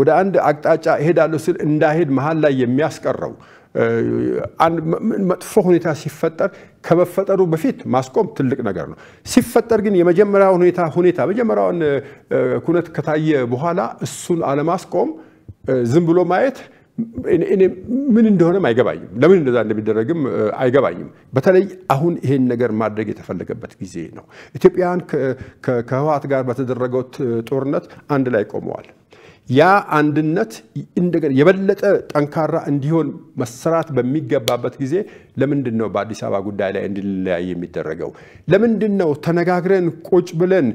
ወደ አንድ አቅጣጫ እሄዳለሁ ስል እንዳሄድ መሀል ላይ የሚያስቀረው መጥፎ ሁኔታ ሲፈጠር ከመፈጠሩ በፊት ማስቆም ትልቅ ነገር ነው። ሲፈጠር ግን የመጀመሪያውን ሁኔታ ሁኔታ መጀመሪያውን ኩነት ከታየ በኋላ እሱን አለማስቆም ዝም ብሎ ማየት እኔ ምን እንደሆነም አይገባኝም። ለምን እንደዛ እንደሚደረግም አይገባኝም። በተለይ አሁን ይሄን ነገር ማድረግ የተፈለገበት ጊዜ ነው። ኢትዮጵያውያን ከህወሓት ጋር በተደረገው ጦርነት አንድ ላይ ቆመዋል። ያ አንድነት እንደገና የበለጠ ጠንካራ እንዲሆን መሰራት በሚገባበት ጊዜ ለምንድን ነው በአዲስ አበባ ጉዳይ ላይ እንድንለያይ የሚደረገው? ለምንድን ነው ተነጋግረን ቁጭ ብለን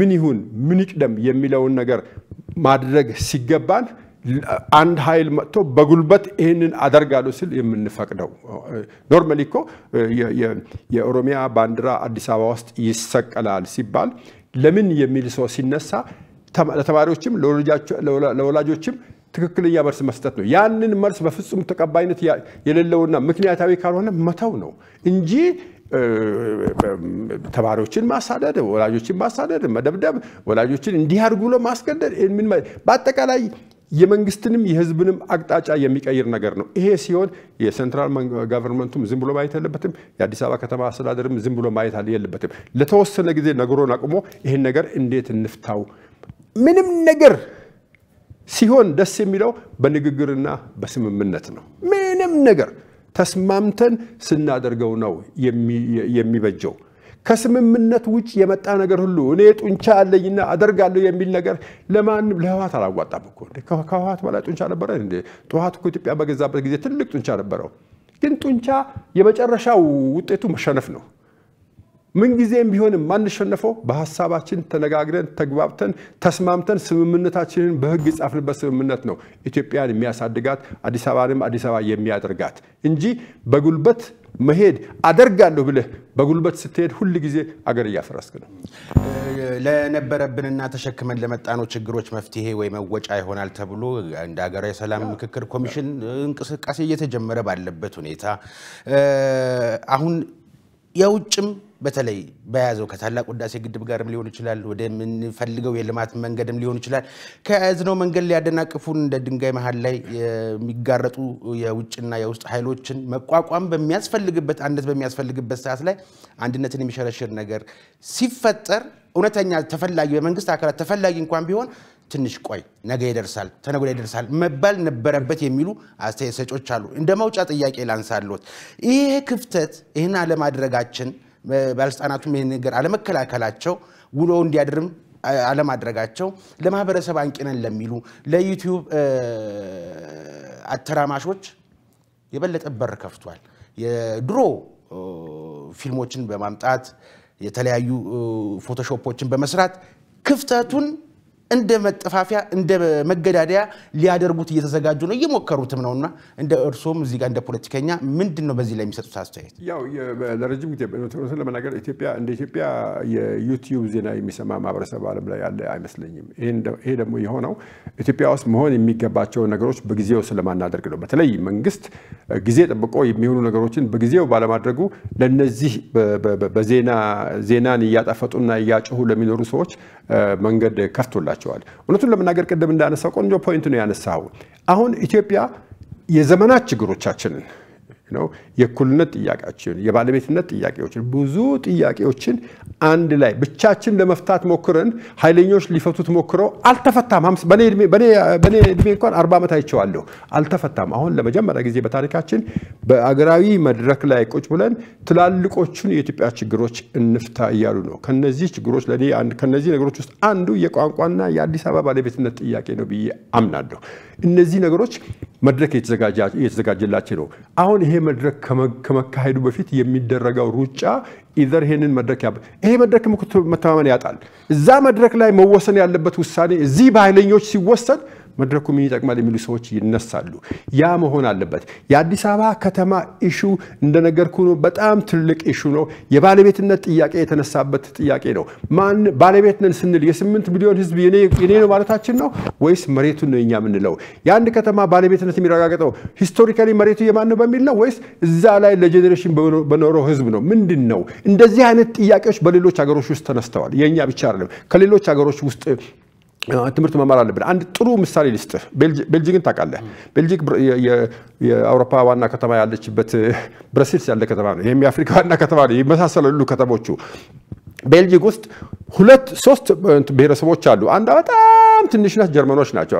ምን ይሁን ምን ይቅደም የሚለውን ነገር ማድረግ ሲገባን አንድ ኃይል መጥቶ በጉልበት ይህንን አደርጋለሁ ስል የምንፈቅደው። ኖርማሊ እኮ የኦሮሚያ ባንዲራ አዲስ አበባ ውስጥ ይሰቀላል ሲባል ለምን የሚል ሰው ሲነሳ ለተማሪዎችም ለወላጆችም ትክክለኛ መልስ መስጠት ነው። ያንን መልስ በፍጹም ተቀባይነት የሌለውና ምክንያታዊ ካልሆነ መተው ነው እንጂ ተማሪዎችን ማሳደድ፣ ወላጆችን ማሳደድ፣ መደብደብ፣ ወላጆችን እንዲህ አድርጉ ብሎ ማስገደድ በአጠቃላይ የመንግስትንም የህዝብንም አቅጣጫ የሚቀይር ነገር ነው። ይሄ ሲሆን የሴንትራል ጋቨርንመንቱም ዝም ብሎ ማየት የለበትም። የአዲስ አበባ ከተማ አስተዳደርም ዝም ብሎ ማየት የለበትም። ለተወሰነ ጊዜ ነገሮን አቁሞ ይህን ነገር እንዴት እንፍታው ምንም ነገር ሲሆን ደስ የሚለው በንግግርና በስምምነት ነው። ምንም ነገር ተስማምተን ስናደርገው ነው የሚበጀው። ከስምምነት ውጭ የመጣ ነገር ሁሉ እኔ ጡንቻ አለኝና አደርጋለሁ የሚል ነገር ለማንም ለህዋት አላዋጣም እኮ። ከህዋት በላይ ጡንቻ ነበረ እንዴ? ህወሓት እኮ ኢትዮጵያ በገዛበት ጊዜ ትልቅ ጡንቻ ነበረው። ግን ጡንቻ የመጨረሻው ውጤቱ መሸነፍ ነው። ምንጊዜም ቢሆን የማንሸነፈው በሀሳባችን ተነጋግረን ተግባብተን ተስማምተን ስምምነታችንን በህግ የጻፍንበት ስምምነት ነው ኢትዮጵያን የሚያሳድጋት አዲስ አበባንም አዲስ አበባ የሚያደርጋት እንጂ በጉልበት መሄድ አደርጋለሁ ብለህ በጉልበት ስትሄድ ሁል ጊዜ አገር እያፈረስክ ነው። ለነበረብንና ተሸክመን ለመጣነው ችግሮች መፍትሄ ወይ መወጫ ይሆናል ተብሎ እንደ ሀገር የሰላም ምክክር ኮሚሽን እንቅስቃሴ እየተጀመረ ባለበት ሁኔታ አሁን የውጭም በተለይ በያዘው ከታላቅ ህዳሴ ግድብ ጋርም ሊሆን ይችላል፣ ወደምንፈልገው የልማት መንገድም ሊሆን ይችላል። ከያዝነው መንገድ ሊያደናቅፉን እንደ ድንጋይ መሀል ላይ የሚጋረጡ የውጭና የውስጥ ኃይሎችን መቋቋም በሚያስፈልግበት አንድነት በሚያስፈልግበት ሰዓት ላይ አንድነትን የሚሸረሽር ነገር ሲፈጠር እውነተኛ ተፈላጊ በመንግስት አካላት ተፈላጊ እንኳን ቢሆን ትንሽ ቆይ፣ ነገ ይደርሳል፣ ተነጉዳ ይደርሳል መባል ነበረበት የሚሉ አስተያየት ሰጮች አሉ። እንደ መውጫ ጥያቄ ላንሳለት። ይሄ ክፍተት ይህን አለማድረጋችን ባለስልጣናቱም ይህን ነገር አለመከላከላቸው ውሎ እንዲያድርም አለማድረጋቸው ለማህበረሰብ አንቂነን ለሚሉ ለዩቲዩብ አተራማሾች የበለጠ በር ከፍቷል። የድሮ ፊልሞችን በማምጣት የተለያዩ ፎቶሾፖችን በመስራት ክፍተቱን እንደ መጠፋፊያ እንደ መገዳደያ ሊያደርጉት እየተዘጋጁ ነው፣ እየሞከሩትም ነውና እንደ እርስዎም እዚህ ጋር እንደ ፖለቲከኛ ምንድን ነው በዚህ ላይ የሚሰጡት አስተያየት? ያው ለረጅም ጊዜ ለመናገር ኢትዮጵያ እንደ ኢትዮጵያ የዩቲዩብ ዜና የሚሰማ ማህበረሰብ ዓለም ላይ ያለ አይመስለኝም። ይሄ ደግሞ የሆነው ኢትዮጵያ ውስጥ መሆን የሚገባቸው ነገሮች በጊዜው ስለማናደርግ ነው። በተለይ መንግስት ጊዜ ጠብቆ የሚሆኑ ነገሮችን በጊዜው ባለማድረጉ ለነዚህ በዜና ዜናን እያጣፈጡና እያጮሁ ለሚኖሩ ሰዎች መንገድ ከፍቶላቸው ይኖርባቸዋል። እውነቱን ለመናገር ቅድም እንዳነሳው ቆንጆ ፖይንት ነው ያነሳው። አሁን ኢትዮጵያ የዘመናት ችግሮቻችንን ነው የእኩልነት ጥያቄዎችን፣ የባለቤትነት ጥያቄዎችን፣ ብዙ ጥያቄዎችን አንድ ላይ ብቻችን ለመፍታት ሞክረን ኃይለኞች ሊፈቱት ሞክረው አልተፈታም። በኔ እድሜ እንኳን አርባ ዓመት አይቼዋለሁ፣ አልተፈታም። አሁን ለመጀመሪያ ጊዜ በታሪካችን በአገራዊ መድረክ ላይ ቁጭ ብለን ትላልቆቹን የኢትዮጵያ ችግሮች እንፍታ እያሉ ነው። ከነዚህ ችግሮች ከነዚህ ነገሮች ውስጥ አንዱ የቋንቋና የአዲስ አበባ ባለቤትነት ጥያቄ ነው ብዬ አምናለሁ። እነዚህ ነገሮች መድረክ እየተዘጋጀላቸው ነው አሁን ይሄ ይሄ መድረክ ከመካሄዱ በፊት የሚደረገው ሩጫ ኢዘር ይሄንን መድረክ ያ ይሄ መድረክ መተማመን ያጣል። እዛ መድረክ ላይ መወሰን ያለበት ውሳኔ እዚህ በኃይለኞች ሲወሰን መድረኩ ምን ይጠቅማል የሚሉ ሰዎች ይነሳሉ። ያ መሆን አለበት። የአዲስ አበባ ከተማ ኢሹ እንደነገርኩ ነው። በጣም ትልቅ ኢሹ ነው። የባለቤትነት ጥያቄ የተነሳበት ጥያቄ ነው። ማን ባለቤት ነን ስንል የስምንት ሚሊዮን ህዝብ የኔ ነው ማለታችን ነው ወይስ መሬቱን ነው እኛ የምንለው? የአንድ ከተማ ባለቤትነት የሚረጋገጠው ሂስቶሪካሊ መሬቱ የማን ነው በሚል ነው ወይስ እዛ ላይ ለጄኔሬሽን በኖረው ህዝብ ነው? ምንድን ነው? እንደዚህ አይነት ጥያቄዎች በሌሎች ሀገሮች ውስጥ ተነስተዋል። የእኛ ብቻ አይደለም፣ ከሌሎች ሀገሮች ውስጥ ትምህርት መማር አለብን። አንድ ጥሩ ምሳሌ ልስጥህ። ቤልጂግን ታውቃለህ? ቤልጂክ የአውሮፓ ዋና ከተማ ያለችበት ብረሴልስ ያለ ከተማ ነው። ይህም የአፍሪካ ዋና ከተማ ነው። ይመሳሰላሉ ከተሞቹ። ቤልጂክ ውስጥ ሁለት ሶስት ብሔረሰቦች አሉ። አንዷ በጣም ትንሽ ናት። ጀርመኖች ናቸው።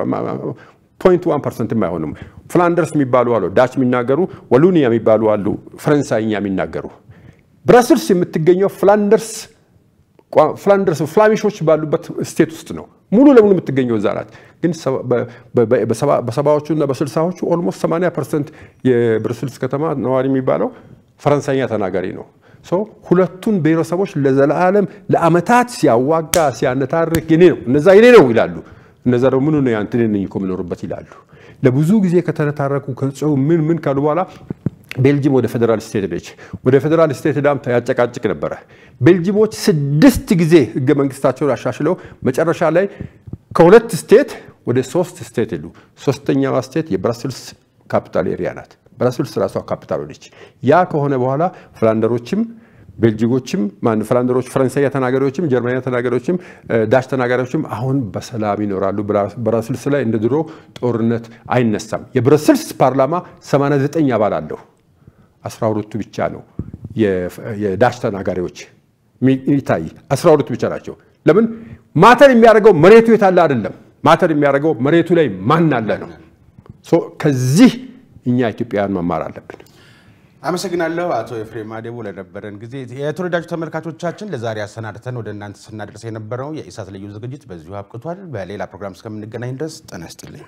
ፖይንት ዋን ፐርሰንት አይሆኑም። ፍላንደርስ የሚባሉ አሉ፣ ዳች የሚናገሩ ወሉኒያ የሚባሉ አሉ፣ ፈረንሳይኛ የሚናገሩ ብረስልስ የምትገኘው ፍላንደርስ ፍላንደርስ ፍላሚሾች ባሉበት ስቴት ውስጥ ነው ሙሉ ለሙሉ የምትገኘው እዛ ናት። ግን በሰባዎቹ እና በስልሳዎቹ ኦልሞስት 80 ፐርሰንት የብርስልስ ከተማ ነዋሪ የሚባለው ፈረንሳይኛ ተናጋሪ ነው። ሁለቱን ብሔረሰቦች ለዘላለም ለአመታት ሲያዋጋ ሲያነታርክ የኔ ነው እነዛ የኔ ነው ይላሉ። እነዛ ደግሞ ምን ነው ያንተ ነኝ እኮ የምኖርበት ይላሉ። ለብዙ ጊዜ ከተነታረኩ ከጽው ምን ምን ካሉ በኋላ ቤልጅም ወደ ፌዴራል ስቴት ሄደች። ወደ ፌዴራል ስቴት ሄዳም ያጨቃጭቅ ነበረ። ቤልጅሞች ስድስት ጊዜ ህገ መንግስታቸውን አሻሽለው መጨረሻ ላይ ከሁለት ስቴት ወደ ሶስት ስቴት ሄዱ። ሶስተኛዋ ስቴት የብራስልስ ካፒታል ኤሪያ ናት። ብራስልስ ራሷ ካፒታል ሆነች። ያ ከሆነ በኋላ ፍላንደሮችም ቤልጂጎችም ማን ፍላንደሮች፣ ፈረንሳይኛ ተናጋሪዎችም፣ ጀርመንኛ ተናጋሪዎችም፣ ዳሽ ተናጋሪዎችም አሁን በሰላም ይኖራሉ። ብራስልስ ላይ እንደ ድሮ ጦርነት አይነሳም። የብራስልስ ፓርላማ 89 አባል አለው። አስራ ሁለቱ ብቻ ነው የዳሽ ተናጋሪዎች ሚታይ አስራ ሁለቱ ብቻ ናቸው። ለምን ማተር የሚያደርገው መሬቱ የታለ አይደለም። ማተር የሚያደርገው መሬቱ ላይ ማን አለ ነው። ከዚህ እኛ ኢትዮጵያውያን መማር አለብን። አመሰግናለሁ አቶ ኤፍሬም አዴቦ ለነበረን ጊዜ። የተወዳጁ ተመልካቾቻችን ለዛሬ አሰናድተን ወደ እናንተ ስናደርስ የነበረው የኢሳት ልዩ ዝግጅት በዚሁ አብቅቷል። በሌላ ፕሮግራም እስከምንገናኝ ድረስ ጤና ይስጥልኝ።